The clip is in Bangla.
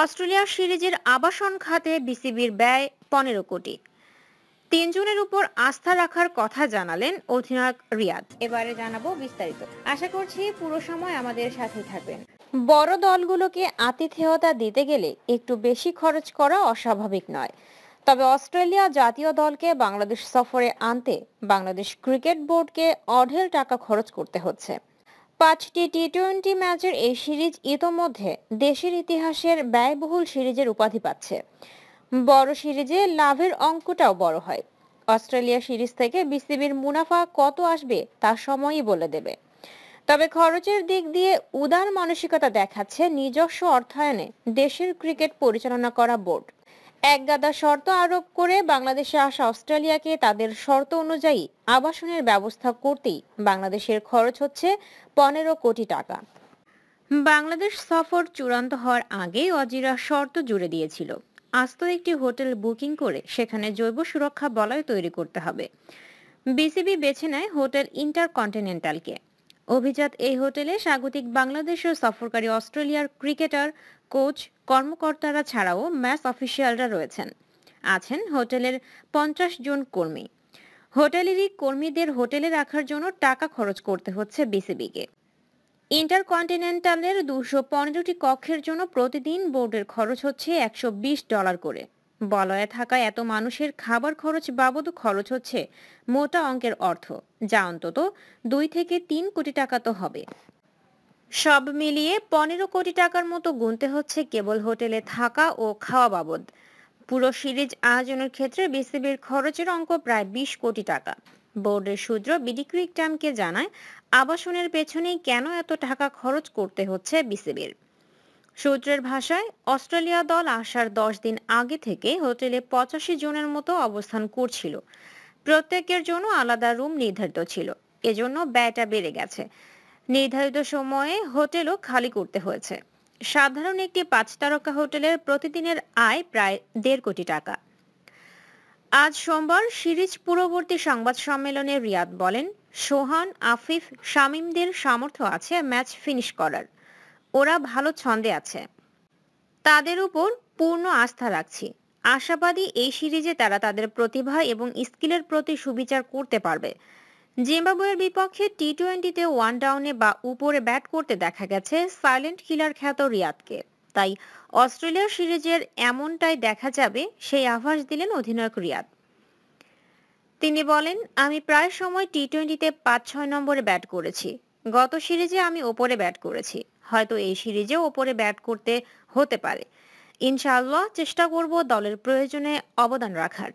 অস্ট্রেলিয়া সিরিজের আবাসন খাতে বিসিবির ব্যয় পনেরো কোটি তিনজনের উপর আস্থা রাখার কথা জানালেন অধিনায়ক রিয়াদ এবারে জানাবো বিস্তারিত আশা করছি পুরো সময় আমাদের সাথে থাকবেন বড় দলগুলোকে আতিথেয়তা দিতে গেলে একটু বেশি খরচ করা অস্বাভাবিক নয় তবে অস্ট্রেলিয়া জাতীয় দলকে বাংলাদেশ সফরে আনতে বাংলাদেশ ক্রিকেট বোর্ডকে অঢেল টাকা খরচ করতে হচ্ছে পাঁচটি টি টোয়েন্টি ম্যাচের এই সিরিজ ইতোমধ্যে দেশের ইতিহাসের ব্যয়বহুল সিরিজের উপাধি পাচ্ছে বড় সিরিজে লাভের অঙ্কটাও বড় হয় অস্ট্রেলিয়া সিরিজ থেকে বিসিবির মুনাফা কত আসবে তা সময়ই বলে দেবে তবে খরচের দিক দিয়ে উদার মানসিকতা দেখাচ্ছে নিজস্ব অর্থায়নে দেশের ক্রিকেট পরিচালনা করা বোর্ড একগাদা শর্ত আরোপ করে বাংলাদেশে আসা অস্ট্রেলিয়াকে তাদের শর্ত অনুযায়ী আবাসনের ব্যবস্থা করতেই বাংলাদেশের খরচ হচ্ছে পনেরো কোটি টাকা বাংলাদেশ সফর চূড়ান্ত হওয়ার আগে অজিরা শর্ত জুড়ে দিয়েছিল আস্ত একটি হোটেল বুকিং করে সেখানে জৈব সুরক্ষা বলয় তৈরি করতে হবে বিসিবি বেছে নেয় হোটেল ইন্টারকন্টিনেন্টালকে অভিজাত এই হোটেলে স্বাগতিক বাংলাদেশ ও সফরকারী অস্ট্রেলিয়ার ক্রিকেটার কোচ কর্মকর্তারা ছাড়াও ম্যাচ অফিসিয়ালরা রয়েছেন আছেন হোটেলের পঞ্চাশ জন কর্মী হোটেলেরই কর্মীদের হোটেলে রাখার জন্য টাকা খরচ করতে হচ্ছে বিসিবিকে ইন্টারকন্টিনেন্টালের দুশো পনেরোটি কক্ষের জন্য প্রতিদিন বোর্ডের খরচ হচ্ছে একশো ডলার করে বলয়ে থাকা এত মানুষের খাবার খরচ বাবদ খরচ হচ্ছে মোটা অঙ্কের অর্থ যা অন্তত দুই থেকে তিন কোটি টাকা তো হবে সব মিলিয়ে পনেরো কোটি টাকার মতো গুনতে হচ্ছে কেবল হোটেলে থাকা ও খাওয়া বাবদ পুরো সিরিজ আয়োজনের ক্ষেত্রে বিসিবির খরচের অঙ্ক প্রায় বিশ কোটি টাকা বোর্ডের সূত্র বিডি ক্রিক জানায় আবাসনের পেছনেই কেন এত টাকা খরচ করতে হচ্ছে বিসিবির সূত্রের ভাষায় অস্ট্রেলিয়া দল আসার দশ দিন আগে থেকে হোটেলে পঁচাশি জনের মতো অবস্থান করছিল প্রত্যেকের জন্য আলাদা রুম নির্ধারিত ছিল এজন্য ব্যয়টা বেড়ে গেছে নির্ধারিত সময়ে হোটেলও খালি করতে হয়েছে সাধারণ একটি পাঁচ তারকা হোটেলের প্রতিদিনের আয় প্রায় দেড় কোটি টাকা আজ সোমবার সিরিজ পূর্ববর্তী সংবাদ সম্মেলনে রিয়াদ বলেন সোহান আফিফ শামীমদের সামর্থ্য আছে ম্যাচ ফিনিশ করার ওরা ভালো ছন্দে আছে তাদের উপর পূর্ণ আস্থা রাখছি আশাবাদী এই সিরিজে তারা তাদের প্রতিভা এবং স্কিলের প্রতি সুবিচার করতে পারবে জিম্বাবুয়ের বিপক্ষে টি টোয়েন্টিতে ওয়ান ডাউনে বা উপরে ব্যাট করতে দেখা গেছে সাইলেন্ট কিলার খ্যাত রিয়াদকে তাই অস্ট্রেলিয়ার সিরিজের এমনটাই দেখা যাবে সেই আভাস দিলেন অধিনায়ক রিয়াদ তিনি বলেন আমি প্রায় সময় টি টোয়েন্টিতে পাঁচ ছয় নম্বরে ব্যাট করেছি গত সিরিজে আমি ওপরে ব্যাট করেছি হয়তো এই সিরিজে ওপরে ব্যাট করতে হতে পারে ইনশাআল্লাহ চেষ্টা করব দলের প্রয়োজনে অবদান রাখার